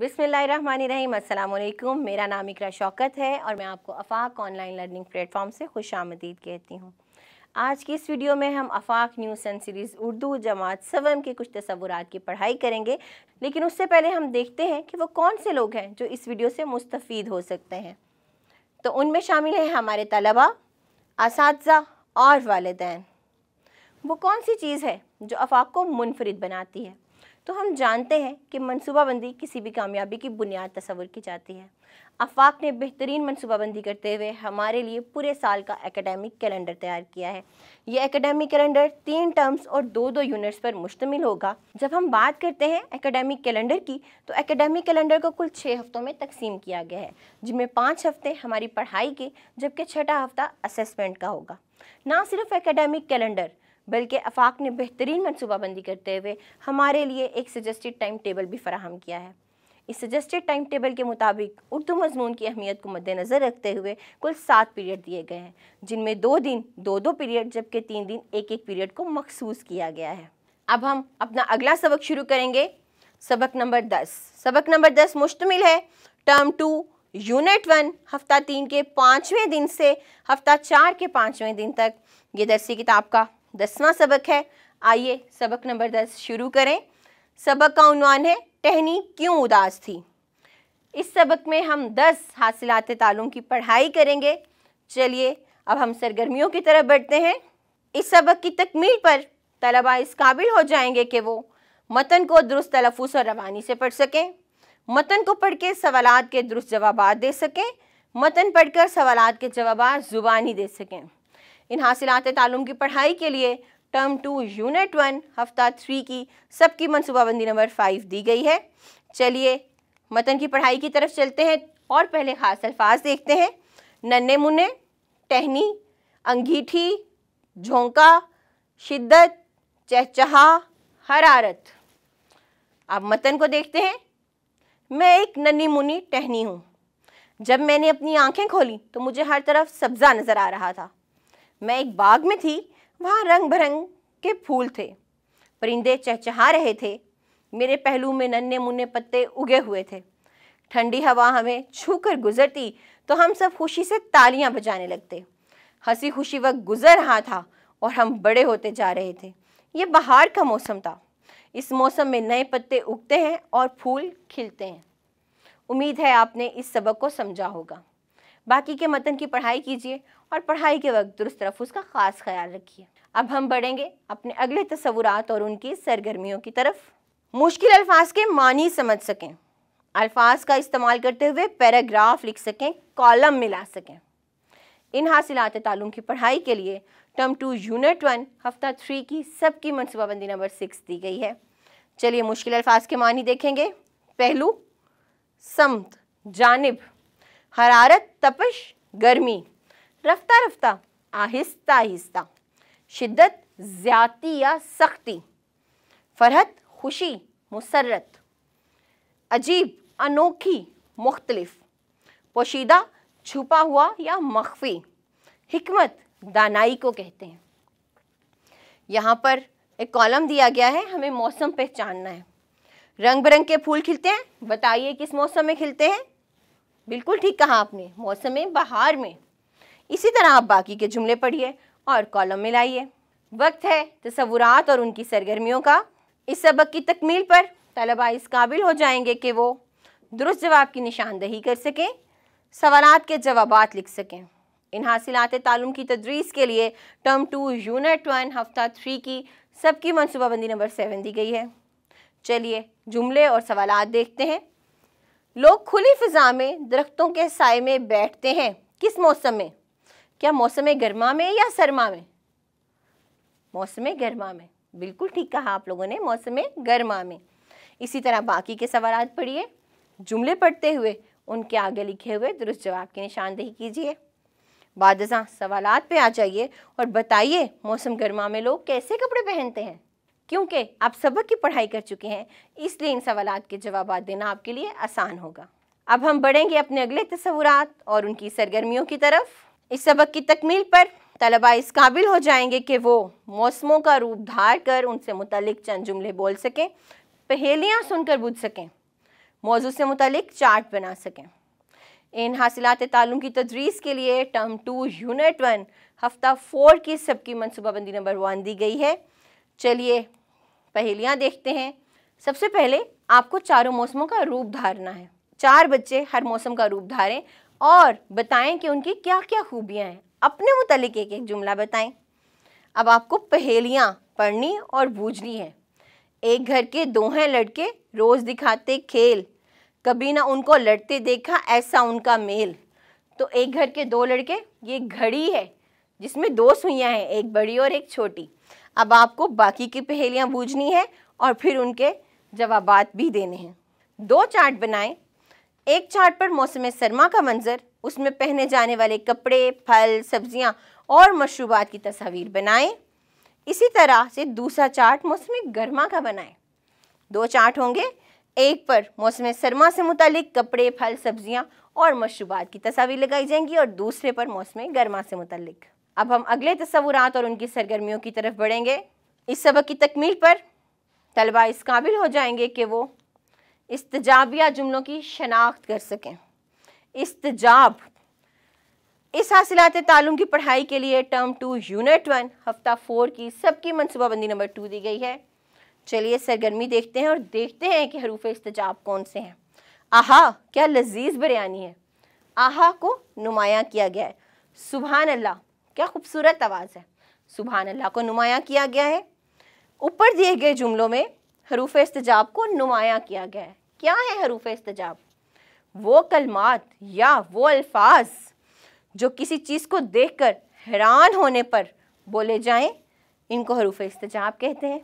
बिसमीम अल्लाम मेरा नाम इकरा शौकत है और मैं आपको अफाक ऑनलाइन लर्निंग प्लेटफॉर्म से खुश आमदीद कहती हूँ आज की इस वीडियो में हम Afaq news and series Urdu जमात सवम के कुछ तस्वूर की पढ़ाई करेंगे लेकिन उससे पहले हम देखते हैं कि वो कौन से लोग हैं जो इस वीडियो से मुस्तफ़ हो सकते हैं तो उनमें शामिल हैं हमारे तलबा इस और वालदान वो कौन सी चीज़ है जो अफाक को मुनफरद बनाती है तो हम जानते हैं कि मनसूबाबंदी किसी भी कामयाबी की बुनियाद तस्वर की जाती है आफाक ने बेहतरीन मनसूबाबंदी करते हुए हमारे लिए पूरे साल का एकेडमिक कैलेंडर तैयार किया है ये एकेडमिक कैलेंडर तीन टर्म्स और दो दो यूनिट्स पर मुश्तमिल होगा जब हम बात करते हैं एकेडमिक कैलेंडर की तो एकेडमिक कैलेंडर को कुल छः हफ्तों में तकसीम किया गया है जिनमें पाँच हफ्ते हमारी पढ़ाई के जबकि छठा हफ्ता असेसमेंट का होगा ना सिर्फ एकेडमिक कैलेंडर बल्कि अफाक ने बेहतरीन मनसूबाबंदी करते हुए हमारे लिए एक सजेस्टेड टाइम टेबल भी फराहम किया है इस सजेस्टेड टाइम टेबल के मुताबिक उर्दू मजमून की अहमियत को मद्देनज़र रखते हुए कुल सात पीरियड दिए गए हैं जिनमें दो दिन दो दो पीरियड जबकि तीन दिन एक एक पीरियड को मखसूस किया गया है अब हम अपना अगला सबक शुरू करेंगे सबक नंबर दस सबक नंबर दस मुश्तमिल है टर्म टू यूनिट वन हफ्ता तीन के पाँचवें दिन से हफ्ता चार के पाँचवें दिन तक ये दरसी किताब का दसवां सबक है आइए सबक नंबर दस शुरू करें सबक का उनवान है टहनी क्यों उदास थी इस सबक में हम दस हासिलात तालों की पढ़ाई करेंगे चलिए अब हम सरगर्मियों की तरफ बढ़ते हैं इस सबक की तकमील पर तलबा इस काबिल हो जाएंगे कि वो मतन को दुरुस्त तलफ़ और रवानी से पढ़ सकें मतन को पढ़ के सवाल के दुरुस्त जवाब दे सकें मतन पढ़कर सवाल के जवाब ज़ुबानी दे सकें इन हासिलात तालुम की पढ़ाई के लिए टर्म टू यूनिट वन हफ्ता थ्री की सबकी मनसूबाबंदी नंबर फाइव दी गई है चलिए मतन की पढ़ाई की तरफ चलते हैं और पहले ख़ास अल्फाज देखते हैं नन्हे मुन्ने टहनी अंगीठी झोंका शिद्दत चहचहा हरारत आप मतन को देखते हैं मैं एक नन्नी मुनी टहनी हूँ जब मैंने अपनी आंखें खोली तो मुझे हर तरफ सब्ज़ा नज़र आ रहा था मैं एक बाग में थी वहाँ रंग भरंग के फूल थे परिंदे चहचहा रहे थे मेरे पहलू में नन्हे मुन्ने पत्ते उगे हुए थे ठंडी हवा हमें छू कर गुजरती तो हम सब खुशी से तालियां बजाने लगते हंसी खुशी वक्त गुजर रहा था और हम बड़े होते जा रहे थे ये बहार का मौसम था इस मौसम में नए पत्ते उगते हैं और फूल खिलते हैं उम्मीद है आपने इस सबक को समझा होगा बाकी के मतन की पढ़ाई कीजिए और पढ़ाई के वक्त दुरुस्त तरफ उसका ख़ास ख्याल रखिए अब हम बढ़ेंगे अपने अगले तस्वुरात और उनकी सरगर्मियों की तरफ मुश्किल अल्फाज के मानी समझ सकें अल्फाज का इस्तेमाल करते हुए पैराग्राफ लिख सकें कॉलम मिला सकें इन हासिलात तालुम की पढ़ाई के लिए टर्म टू यूनिट वन हफ्ता थ्री की सबकी मनसूबाबंदी नंबर सिक्स दी गई है चलिए मुश्किल अल्फाज के मानी देखेंगे पहलू समत जानब हरारत तपश गर्मी रफ्ता रफ्ता आहिस्ता आहिस्ता शिद्दत ज़्याती या सख्ती फरहत खुशी मुसरत अजीब अनोखी मुख्तलफ पोशीदा छुपा हुआ या मख्फी हमत दानाई को कहते हैं यहाँ पर एक कॉलम दिया गया है हमें मौसम पहचानना है रंग बिरंग के फूल खिलते हैं बताइए किस मौसम में खिलते हैं बिल्कुल ठीक कहा आपने मौसम बहार में इसी तरह आप बाकी के जुमले पढ़िए और कॉलम में लाइए वक्त है तस्वुरात और उनकी सरगर्मियों का इस सबक की तकमील पर तलबा इस काबिल हो जाएंगे कि वो दुरुस्त जवाब की निशानदही कर सकें सवालत के जवाब लिख सकें इन हासिलात तालुम की तदरीस के लिए टर्म टू यूनिट वन हफ्ता थ्री की सबकी मनसूबाबंदी नंबर सेवन दी गई है चलिए जुमले और सवालत देखते हैं लोग खुली फिजा में दरख्तों के साय में बैठते हैं किस मौसम में क्या मौसम गर्मा में या सरमा में मौसम गर्मा में बिल्कुल ठीक कहा आप लोगों ने मौसम गर्मा में इसी तरह बाकी के सवाल पढ़िए जुमले पढ़ते हुए उनके आगे लिखे हुए दुरुस्त जवाब की निशानदेही कीजिए बाद सवाल पे आ जाइए और बताइए मौसम गर्मा में लोग कैसे कपड़े पहनते हैं क्योंकि आप सबक की पढ़ाई कर चुके हैं इसलिए इन सवाल के जवाब देना आपके लिए आसान होगा अब हम बढ़ेंगे अपने अगले तस्वुरात और उनकी सरगर्मियों की तरफ इस सबक की तकमील पर तलबा इस काबिल हो जाएंगे कि वो मौसमों का रूप धार कर उनसे मुतलिक चंद जुमले बोल सकें पहेलियाँ सुनकर बुझ सकें मौजू से मुतलिक चार्ट बना सकें इन हासिलात तालुम की तदरीस के लिए टर्म टू यूनिट वन हफ्ता फोर की सबकी मनसूबाबंदी नंबर वन दी गई है चलिए पहेलियाँ देखते हैं सबसे पहले आपको चारों मौसमों का रूप धारना है चार बच्चे हर मौसम का रूप धारें और बताएं कि उनकी क्या क्या खूबियाँ हैं अपने मुतलिक एक एक जुमला बताएं अब आपको पहेलियाँ पढ़नी और बूझनी है एक घर के दो हैं लड़के रोज़ दिखाते खेल कभी ना उनको लड़ते देखा ऐसा उनका मेल तो एक घर के दो लड़के ये घड़ी है जिसमें दो सुइयाँ हैं एक बड़ी और एक छोटी अब आपको बाकी की पहेलियाँ बूझनी है और फिर उनके जवाबात भी देने हैं दो चार्ट बनाएं एक चार्ट पर मौसम सरमा का मंजर उसमें पहने जाने वाले कपड़े फल सब्जियां और मशरूबात की तस्वीर बनाएं इसी तरह से दूसरा चार्ट मौसम गर्मा का बनाएं दो चार्ट होंगे एक पर मौसम सरमा से मुतलिक कपड़े फल सब्जियां और मशरूबात की तस्वीर लगाई जाएंगी और दूसरे पर मौसम गर्मा से मुतलिक अब हम अगले तस्वूर और उनकी सरगर्मियों की तरफ बढ़ेंगे इस सबक की तकमील पर तलबा इस काबिल हो जाएंगे कि वो इस्तजाबिया जुमलों की शनाख्त कर सकें इसतजाब इस हासिलात तालुम की पढ़ाई के लिए टर्म टू यूनिट वन हफ्ता फोर की सबकी मनसूबाबंदी नंबर टू दी गई है चलिए सरगर्मी देखते हैं और देखते हैं कि हरूफ इस्तजाब कौन से हैं आहा क्या लजीज बिरयानी है आहा को नुमाया किया गया है सुबहान अल्लाह क्या खूबसूरत आवाज़ है सुबहान अल्लाह को नुमाया किया गया है ऊपर दिए गए जुमलों में हरूफ इस्तजाब को नुमाया किया गया है क्या है हरूफ इस्तजाब वो कलमात या वो अल्फाज जो किसी चीज़ को देख कर हैरान होने पर बोले जाएं इनको हरूफ इस्तजाब कहते हैं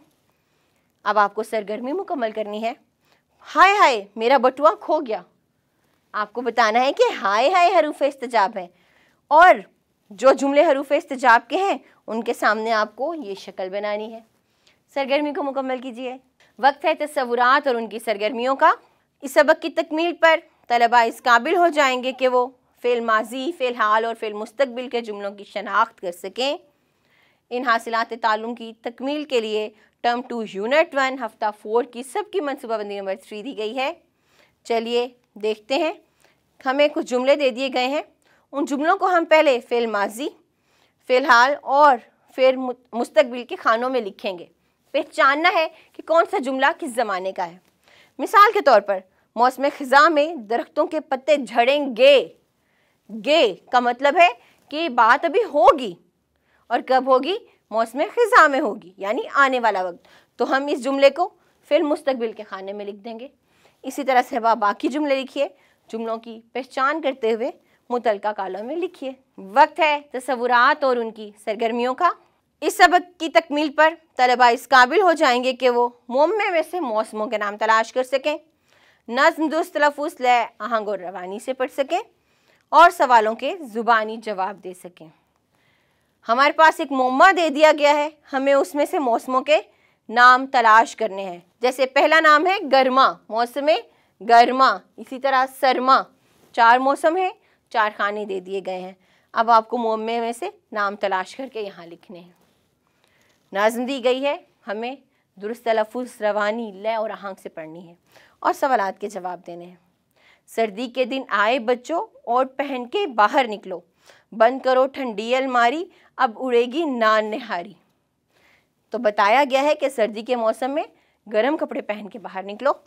अब आपको सरगर्मी मुकम्मल करनी है हाय हाय मेरा बटुआ खो गया आपको बताना है कि हाय हाय हरूफ इस्तजाब है और जो जुमले हरूफ इस्तजाब के हैं उनके सामने आपको ये शक्ल बनानी है सरगर्मी को मुकम्मल कीजिए वक्त है तस्वुरात और उनकी सरगर्मियों का इस सबक की तकमील पर तलबा इस काबिल हो जाएंगे कि वो फ़िल माजी फ़िल हाल और फ़िल मुस्तबिल के जुमलों की शनाख्त कर सकें इन हासिलात तालुम की तकमील के लिए टर्म टू यूनिट वन हफ्ता फोर की सबकी मनसूबाबंदी नंबर थ्री दी गई है चलिए देखते हैं हमें कुछ जुमले दे दिए गए हैं उन जुमलों को हम पहले फ़िल माजी फ़िलहाल और फिर मुस्तबिल के खानों में लिखेंगे पहचानना है कि कौन सा जुमला किस ज़माने का है मिसाल के तौर पर मौसम ख़ज़ा में दरख्तों के पत्ते झड़ेंगे गे का मतलब है कि बात अभी होगी और कब होगी मौसम ख़ज़ा में होगी यानी आने वाला वक्त तो हम इस जुमले को फिर मुस्तबिल के खाने में लिख देंगे इसी तरह से वह बाकी जुमले लिखिए जुमलों की पहचान करते हुए मुतलका कालों में लिखिए वक्त है तस्वुरात और उनकी सरगर्मियों का इस सबक की तकमील पर तलबा इस काबिल हो जाएंगे कि वो मुमे में से मौसमों के नाम तलाश कर सकें नज्म दुरुस्त तलफ़ लय आहंग और रवानी से पढ़ सकें और सवालों के ज़ुबानी जवाब दे सकें हमारे पास एक मोमा दे दिया गया है हमें उसमें से मौसमों के नाम तलाश करने हैं जैसे पहला नाम है गर्मा मौसम गर्मा इसी तरह सरमा चार मौसम हैं चार खाने दे दिए गए हैं अब आपको मोमे में से नाम तलाश करके यहाँ लिखने हैं नाजन दी गई है हमें दुरुस्त लफुज रवानी लय और आहंग से पढ़नी है और सवालत के जवाब देने हैं सर्दी के दिन आए बच्चों और पहन के बाहर निकलो बंद करो ठंडी अलमारी अब उड़ेगी नान निहारी तो बताया गया है कि सर्दी के मौसम में गर्म कपड़े पहन के बाहर निकलो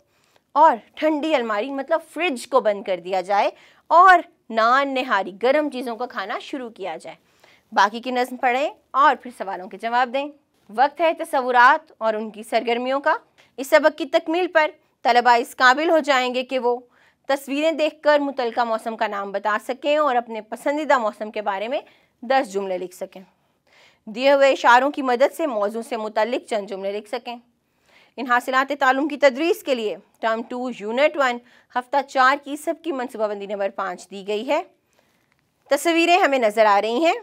और ठंडी अलमारी मतलब फ्रिज को बंद कर दिया जाए और नान निहारी गर्म चीज़ों का खाना शुरू किया जाए बाकी की नज्म पढ़ें और फिर सवालों के जवाब दें वक्त है तस्वुरात और उनकी सरगर्मियों का इस सबक की तकमील पर तलबा इस काबिल हो जाएंगे कि वो तस्वीरें देखकर मुतल मौसम का नाम बता सकें और अपने पसंदीदा मौसम के बारे में दस जुमले लिख सकें दिए हुए इशारों की मदद से मौजू से मुतलिक चंद जुमले लिख सकें इन हासिलात तालुम की तदरीस के लिए टर्म टू यूनिट वन हफ्ता चार की सबकी मनसूबाबंदी नंबर पाँच दी गई है तस्वीरें हमें नज़र आ रही हैं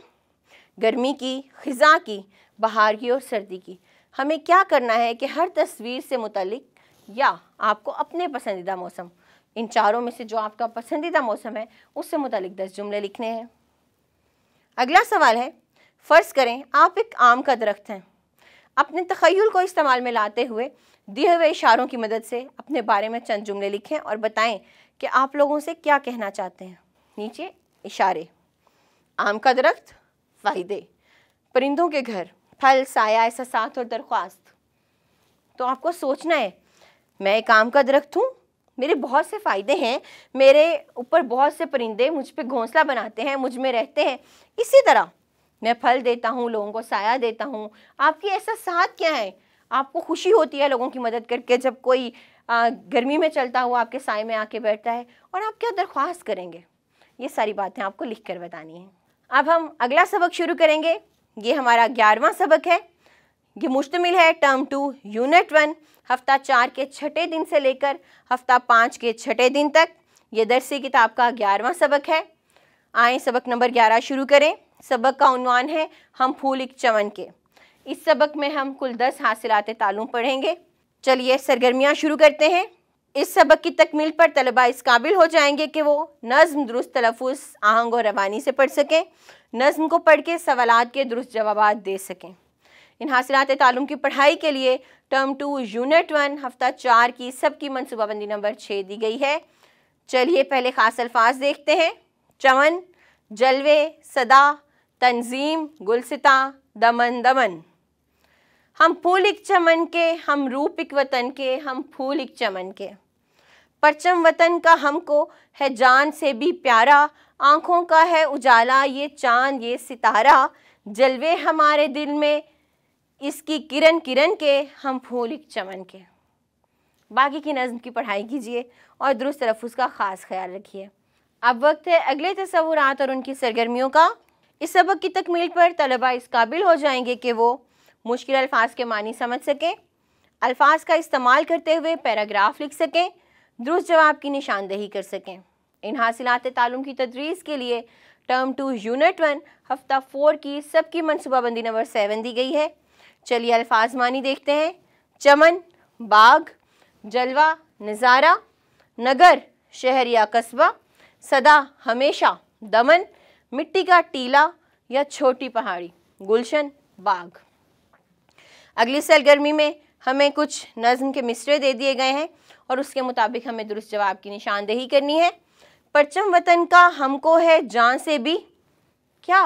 गर्मी की ख़ज़ा की बाहर की और सर्दी की हमें क्या करना है कि हर तस्वीर से मुतलिक या आपको अपने पसंदीदा मौसम इन चारों में से जो आपका पसंदीदा मौसम है उससे मुतलिक दस जुमले लिखने हैं अगला सवाल है फ़र्ज़ करें आप एक आम का दरख्त हैं अपने तखयल को इस्तेमाल में लाते हुए दिए हुए इशारों की मदद से अपने बारे में चंद जुमले लिखें और बताएं कि आप लोगों से क्या कहना चाहते हैं नीचे इशारे आम का दरख्त फ़ायदे परिंदों के घर फल साया ऐसा साथ और दरख्वास्त तो आपको सोचना है मैं एक आम का दरख्त हूँ मेरे बहुत से फ़ायदे हैं मेरे ऊपर बहुत से परिंदे मुझ पर घोंसला बनाते हैं मुझ में रहते हैं इसी तरह मैं फल देता हूँ लोगों को साया देता हूँ आपकी ऐसा साथ क्या है आपको खुशी होती है लोगों की मदद करके जब कोई आ, गर्मी में चलता हुआ आपके साय में आके बैठता है और आप क्या दरख्वास्त करेंगे ये सारी बातें आपको लिख कर बतानी है अब हम अगला सबक शुरू करेंगे ये हमारा ग्यारहवा सबक है ये मुश्तमिल है टर्म टू यूनिट वन हफ्ता चार के छठे दिन से लेकर हफ्ता पाँच के छठे दिन तक ये दरसी किताब का ग्यारहवा सबक है आए सबक नंबर ग्यारह शुरू करें सबक का उनवान है हम फूल एक चवन के इस सबक में हम कुल दस हासिलात तालुम पढ़ेंगे चलिए सरगर्मियाँ शुरू करते हैं इस सबक की तकमील पर तलबा इस काबिल हो जाएंगे कि वो नज़म दुरुस्त तलफ़ आहंग और रवानी से पढ़ सकें नज़म को पढ़ के सवालत के दुरुस्त जवाब दे सकें इन हासिलत तालुम की पढ़ाई के लिए टर्म टू यूनिट वन हफ्ता चार की सबकी मनसूबाबंदी नंबर छः दी गई है चलिए पहले ख़ास अल्फाज देखते हैं चमन जलवे सदा तंजीम गुलसिता दमन दमन हम फूल एक चमन के हम रूप एक वतन के हम फूल एक चमन के परचम वतन का हमको है जान से भी प्यारा आँखों का है उजाला ये चांद ये सितारा जलवे हमारे दिल में इसकी किरण किरण के हम फूल एक चमन के बाकी की नज़म की पढ़ाई कीजिए और दुरुस्त तलफ़ का ख़ास ख्याल रखिए अब वक्त है अगले तस्वुरात और उनकी सरगर्मियों का इस सबक की तकमील पर तलबा इस काबिल हो जाएंगे कि वो मुश्किल अल्फाज के मानी समझ सकें अल्फाज का इस्तेमाल करते हुए पैराग्राफ लिख सकें दुरुस्त जवाब की निशानदेही कर सकें इन हासिल तालुम की तदरीस के लिए टर्म टू यूनिट वन हफ्ता फोर की सबकी मनसूबाबंदी नंबर सेवन दी गई है चलिए अल्फाज मानी देखते हैं चमन बाग जलवा नज़ारा नगर शहर या कस्बा सदा हमेशा दमन मिट्टी का टीला या छोटी पहाड़ी गुलशन बाग अगली सरगर्मी में हमें कुछ नज़म के मिसरे दे दिए गए हैं और उसके मुताबिक हमें दुरुस्त जवाब की निशानदेही करनी है परचम वतन का हमको है जान से भी क्या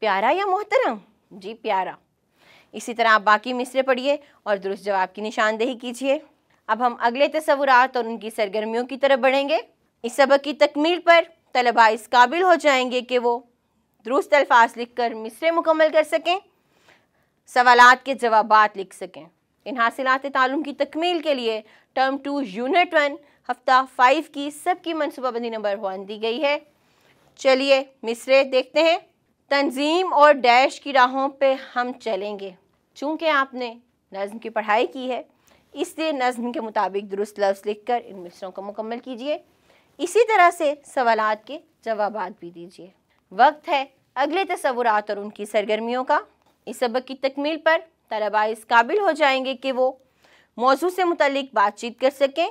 प्यारा या मोहतरम जी प्यारा इसी तरह आप बाकी मिसरे पढ़िए और दुरुस्त जवाब की निशानदेही कीजिए अब हम अगले तस्वुरात और उनकी सरगर्मियों की तरफ बढ़ेंगे इस सबक की तकमील पर तलबा इस काबिल हो जाएंगे कि वो दुरुस्त अल्फाज लिख कर मिसरे मुकम्मल कर सकें सवाल के जवाब लिख सकें इन हासिलत तालुम की तकमील के लिए टर्म टू यूनिट वन हफ्ता फाइव की सबकी मनसूबाबंदी नंबर वन दी गई है चलिए मिसरे देखते हैं तंजीम और डैश की राहों पे हम चलेंगे चूँकि आपने नज़म की पढ़ाई की है इसलिए नज़म के मुताबिक दुरुस्त लफ्ज़ लिख कर इन मिसरों को मुकम्मल कीजिए इसी तरह से सवालात के जवाब भी दीजिए वक्त है अगले तस्वुरात और उनकी सरगर्मियों का इस सबक की तकमील पर तलबा इस काबिल हो जाएंगे कि वो मौजू से मुतलिक बातचीत कर सकें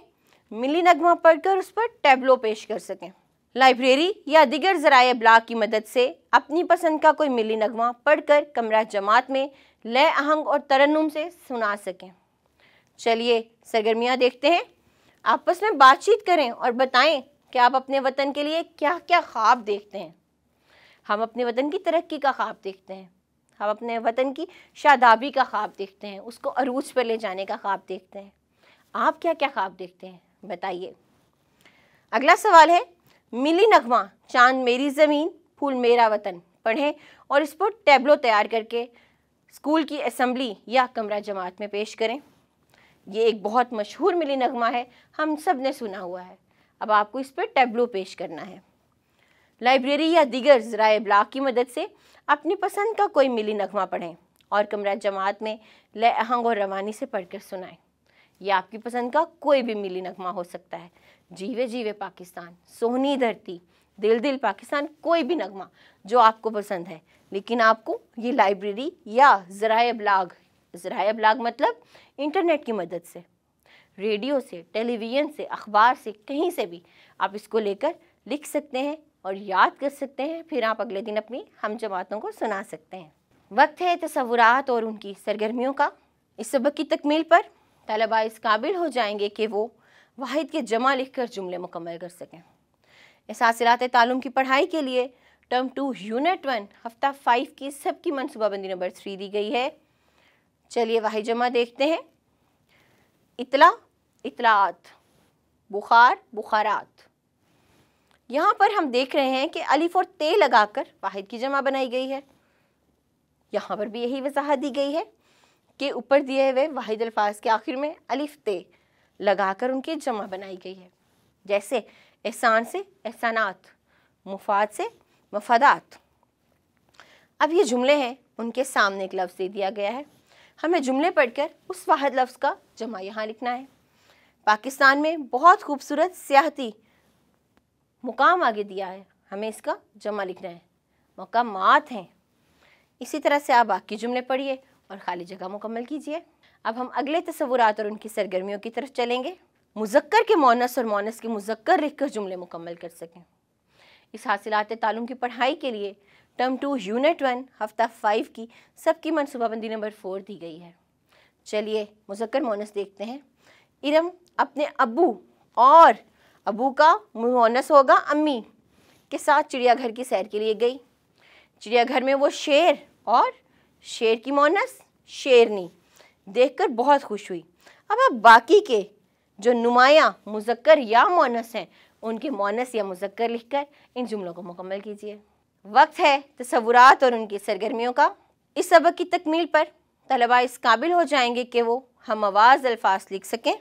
मिली नगमा पढ़कर उस पर टैबलो पेश कर सकें लाइब्रेरी या दिगर ज़राए ब्लाक की मदद से अपनी पसंद का कोई मिली नगमा पढ़कर कमरा जमात में लय आहंग और तरन्नुम से सुना सकें चलिए सरगर्मियाँ देखते हैं आपस में बातचीत करें और बताएं कि आप अपने वतन के लिए क्या क्या ख्वाब देखते हैं हम अपने वतन की तरक्की का ख्वाब देखते हैं हम अपने वतन की शादाबी का ख्वाब देखते हैं उसको अरूज पर ले जाने का ख्वाब देखते हैं आप क्या क्या ख्वाब देखते हैं बताइए अगला सवाल है मिली नगमा चांद मेरी ज़मीन फूल मेरा वतन पढ़ें और इस पर टैबलो तैयार करके स्कूल की असम्बली या कमरा जमात में पेश करें ये एक बहुत मशहूर मिली नगमा है हम सब ने सुना हुआ है अब आपको इस पर टैबलो पेश करना है लाइब्रेरी या दिगर ज़राए ब्लाग की मदद से अपनी पसंद का कोई मिली नगमा पढ़ें और कमरा जमात में ले आहंग और रवानी से पढ़कर सुनाएं यह आपकी पसंद का कोई भी मिली नगमा हो सकता है जीवे जीवे पाकिस्तान सोहनी धरती दिल दिल पाकिस्तान कोई भी नगमा जो आपको पसंद है लेकिन आपको ये लाइब्रेरी या ज़राए ब्लाग ज़राए ब्लाग मतलब इंटरनेट की मदद से रेडियो से टेलीविज़न से अखबार से कहीं से भी आप इसको लेकर लिख सकते हैं और याद कर सकते हैं फिर आप अगले दिन अपनी हम जमातों को सुना सकते हैं वक्त है तस्वुरात तो और उनकी सरगर्मियों का इस सबक की तकमील पर तलबा इस काबिल हो जाएंगे कि वो वाहिद के जमा लिख कर जुमले मुकम्मल कर सकें इस हासिलत तालुम की पढ़ाई के लिए टर्म टू यूनिट वन हफ्ता फाइव की सबकी मनसूबाबंदी नंबर थ्री दी गई है चलिए वाहि जमा देखते हैं इतला इतलात बुखार बुखारात यहाँ पर हम देख रहे हैं कि अलिफ और ते लगाकर वाहिद की जमा बनाई गई है यहाँ पर भी यही वजाहत दी गई है कि ऊपर दिए हुए वाहिद अल्फाज के आखिर में अलिफ ते लगाकर उनकी जमा बनाई गई है जैसे एहसान से एहसानात मुफाद से मफादात अब ये जुमले हैं उनके सामने एक लफ्ज़ दे दिया गया है हमें जुमले पढ़कर उस वाहद लफ्ज़ का जमा यहाँ लिखना है पाकिस्तान में बहुत खूबसूरत सियाहती मुकाम आगे दिया है हमें इसका जमा लिखना है मकामात हैं इसी तरह से आप बाकी जुमले पढ़िए और खाली जगह मुकम्मल कीजिए अब हम अगले तस्वुरात और उनकी सरगर्मियों की तरफ चलेंगे मुजक्कर के मोनस और मोनस के मुजक्कर लिख कर जुमले मुकम्मल कर सकें इस हासिलत तालुम की पढ़ाई के लिए टर्म टू यूनिट वन हफ्ता फाइव की सबकी मनसूबाबंदी नंबर फोर दी गई है चलिए मुजक्कर मोनस देखते हैं इरम अपने अबू और अबू का मुहोनस होगा अम्मी के साथ चिड़ियाघर की सैर के लिए गई चिड़ियाघर में वो शेर और शेर की मोनस शेरनी देखकर बहुत खुश हुई अब अब बाकी के जो नुमाया मुजक्कर या मोनस हैं उनके मोनस या मुजक्कर लिखकर इन जुमलों को मुकम्मल कीजिए वक्त है तस्वुरात और उनकी सरगर्मियों का इस सबक की तकमील पर तलबा इस काबिल हो जाएंगे कि वो हम आवाज़ अल्फाज लिख सकें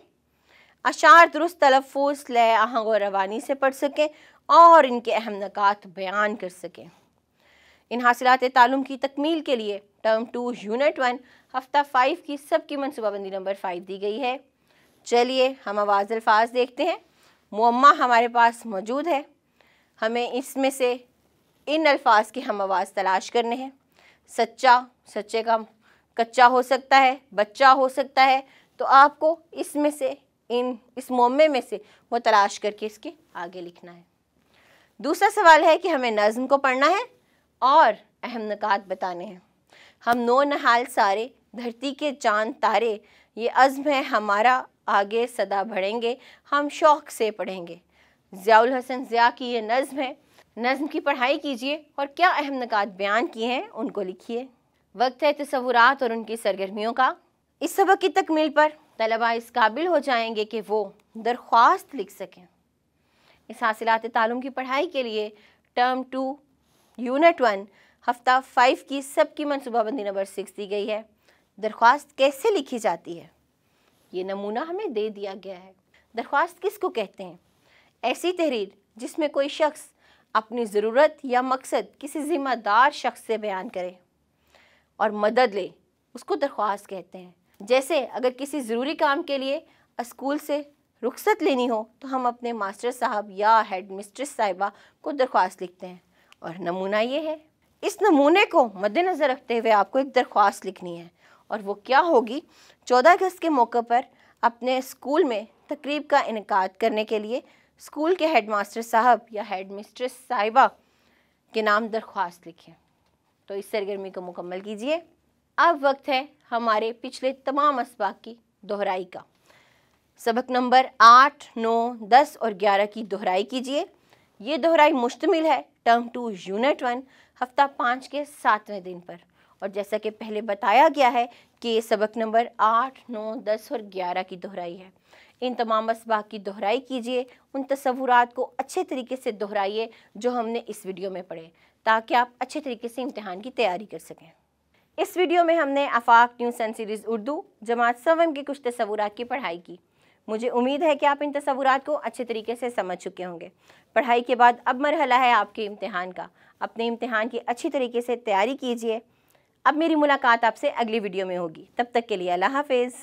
अशार दुरुस्त तलफ़ लय आहंग और रवानी से पढ़ सकें और इनके अहम नकात बयान कर सकें इन हासिलत तालुम की तकमील के लिए टर्म टू यूनिट वन हफ्ता फाइव की सबकी मनसूबाबंदी नंबर फाइव दी गई है चलिए हम आवाज़ अल्फाज देखते हैं मम्मा हमारे पास मौजूद है हमें इसमें से इन अल्फाज के हम आवाज़ तलाश करने हैं सच्चा सच्चे का कच्चा हो सकता है बच्चा हो सकता है तो आपको इसमें से इन इस मोमे में से वो तलाश करके इसके आगे लिखना है दूसरा सवाल है कि हमें नज़म को पढ़ना है और अहम नकात बताने हैं हम नो नहाल सारे धरती के चांद तारे ये अज़म है हमारा आगे सदा बढ़ेंगे हम शौक़ से पढ़ेंगे ज़ियाउल हसन ज़िया की ये नज़म है नज़म की पढ़ाई कीजिए और क्या अहम नकात बयान किए हैं उनको लिखिए वक्त है तस्वुरात और उनकी सरगर्मियों का इस सबक की तकमील पर तलबा इस काबिल हो जाएंगे कि वो दरख्वास्त लिख सकें इस हासिलात तालुम की पढ़ाई के लिए टर्म टू यूनिट वन हफ्ता फाइव की सबकी मनसूबाबंदी नंबर सिक्स दी गई है दरख्वास्त कैसे लिखी जाती है ये नमूना हमें दे दिया गया है दरख्वास्त किस को कहते हैं ऐसी तहरीर जिसमें कोई शख्स अपनी ज़रूरत या मकसद किसी ज़िम्मेदार शख्स से बयान करे और मदद ले उसको दरख्वास्त कहते हैं जैसे अगर किसी ज़रूरी काम के लिए स्कूल से रुख्सत लेनी हो तो हम अपने मास्टर साहब या हेड मिस्ट्रेस साहिबा को दरख्वास्त लिखते हैं और नमूना ये है इस नमूने को मद्देनज़र रखते हुए आपको एक दरख्वास्त लिखनी है और वो क्या होगी चौदह अगस्त के मौके पर अपने स्कूल में तकरीब का इनका करने के लिए स्कूल के हेड मास्टर साहब या हेड मिस्ट्रेस साहिबा के नाम दरख्वास्त लिखें तो इस सरगर्मी को मुकम्मल कीजिए अब वक्त है हमारे पिछले तमाम इसबाक की दोहराई का सबक नंबर आठ नौ दस और ग्यारह की दोहराई कीजिए ये दोहराई मुश्तमिल है टर्म टू यूनिट वन हफ्ता पाँच के सातवें दिन पर और जैसा कि पहले बताया गया है कि सबक नंबर आठ नौ दस और ग्यारह की दोहराई है इन तमाम इसबाक की दोहराई कीजिए उन तस्वूर को अच्छे तरीके से दोहराइए जो हमने इस वीडियो में पढ़े ताकि आप अच्छे तरीके से इम्तहान की तैयारी कर सकें इस वीडियो में हमने Afaq news and series Urdu जमात सवम के कुछ तस्वूर की पढ़ाई की मुझे उम्मीद है कि आप इन तस्वूर को अच्छे तरीके से समझ चुके होंगे पढ़ाई के बाद अब मरहला है आपके इम्तहान का अपने इम्तहान की अच्छी तरीके से तैयारी कीजिए अब मेरी मुलाकात आपसे अगली वीडियो में होगी तब तक के लिए अल्लाह हाफिज़